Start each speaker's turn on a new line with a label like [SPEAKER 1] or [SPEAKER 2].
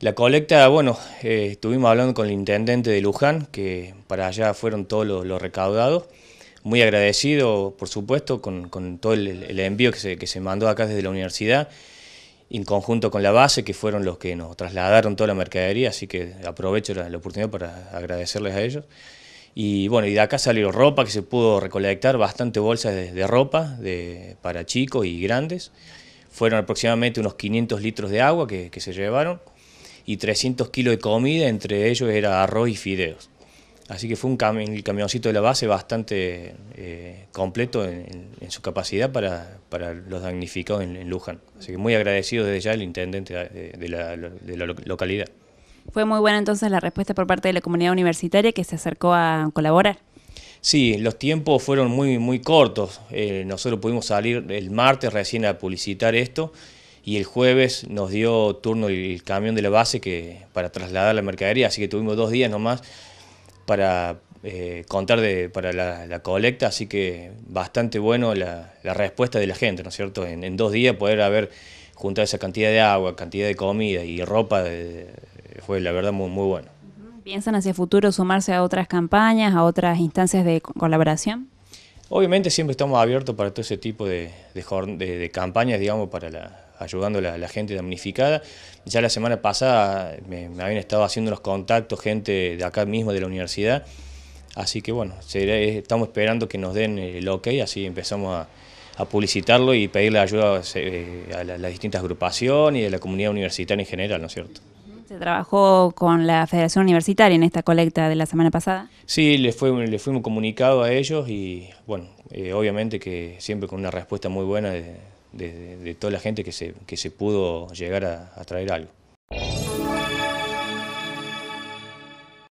[SPEAKER 1] La colecta, bueno, eh, estuvimos hablando con el intendente de Luján, que para allá fueron todos los, recaudados. Muy agradecido, por supuesto, con, todo el, envío que se, que se, mandó acá desde la universidad, en conjunto con la base, que fueron los que nos trasladaron toda la mercadería, así que aprovecho la, oportunidad para agradecerles a ellos. Y bueno, y de acá salió ropa que se pudo recolectar, bastante bolsas de, ropa de, para chicos y grandes. Fueron aproximadamente unos 500 litros de agua que se llevaron, y 300 kilos de comida, entre ellos era arroz y fideos. Así que fue un el camioncito de la base bastante eh, completo en, su capacidad para, los damnificados en, Luján. Así que muy agradecido desde ya el intendente de, la, localidad.
[SPEAKER 2] Fue muy buena entonces la respuesta por parte de la comunidad universitaria que se acercó a colaborar.
[SPEAKER 1] Sí, los tiempos fueron muy, muy cortos. Eh, nosotros pudimos salir el martes recién a publicitar esto y el jueves nos dio turno el camión de la base que, para trasladar la mercadería, así que tuvimos dos días nomás para eh, contar para la, colecta, así que bastante bueno la, respuesta de la gente, ¿no es cierto? En, dos días poder haber juntado esa cantidad de agua, cantidad de comida y ropa fue la verdad muy, muy bueno.
[SPEAKER 2] ¿Piensan hacia el futuro sumarse a otras campañas, a otras instancias de colaboración?
[SPEAKER 1] Obviamente siempre estamos abiertos para todo ese tipo de, de campañas, digamos, para la, ...ayudando a la gente damnificada. Ya la semana pasada me, habían estado haciendo unos contactos, gente de acá mismo, de la universidad. Así que bueno, eh, estamos esperando que nos den el ok, así empezamos a, publicitarlo y pedirle ayuda eh, a, las distintas agrupaciones y a la comunidad universitaria en general, ¿no es cierto?
[SPEAKER 2] ¿Se trabajó con la Federación Universitaria en esta colecta de la semana pasada?
[SPEAKER 1] Sí, le, fue, le fuimos comunicado a ellos y bueno, eh, obviamente que siempre con una respuesta muy buena de, de, toda la gente que se, que se pudo llegar a traer algo.